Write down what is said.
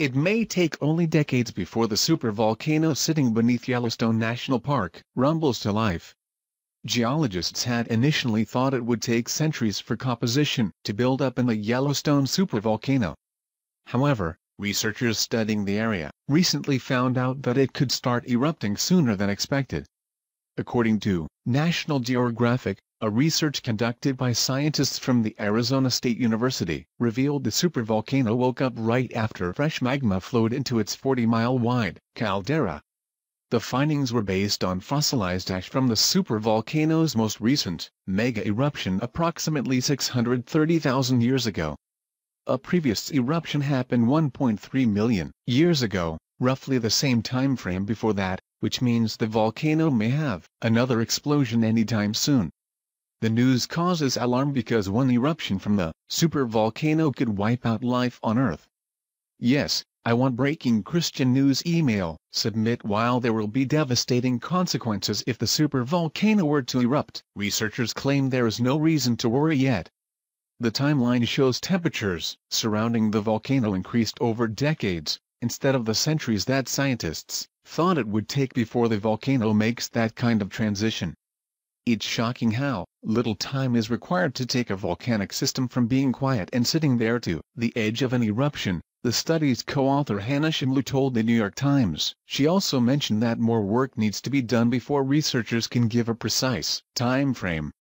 It may take only decades before the supervolcano sitting beneath Yellowstone National Park rumbles to life. Geologists had initially thought it would take centuries for composition to build up in the Yellowstone supervolcano. However, researchers studying the area recently found out that it could start erupting sooner than expected. According to National Geographic, a research conducted by scientists from the Arizona State University revealed the supervolcano woke up right after fresh magma flowed into its 40-mile-wide caldera. The findings were based on fossilized ash from the supervolcano's most recent mega eruption approximately 630,000 years ago. A previous eruption happened 1.3 million years ago, roughly the same time frame before that, which means the volcano may have another explosion anytime soon. The news causes alarm because one eruption from the supervolcano could wipe out life on Earth. Yes, I want breaking Christian news email. Submit while there will be devastating consequences if the supervolcano were to erupt. Researchers claim there is no reason to worry yet. The timeline shows temperatures surrounding the volcano increased over decades, instead of the centuries that scientists thought it would take before the volcano makes that kind of transition. It's shocking how little time is required to take a volcanic system from being quiet and sitting there to the edge of an eruption, the study's co-author Hannah Shimlu told the New York Times. She also mentioned that more work needs to be done before researchers can give a precise time frame.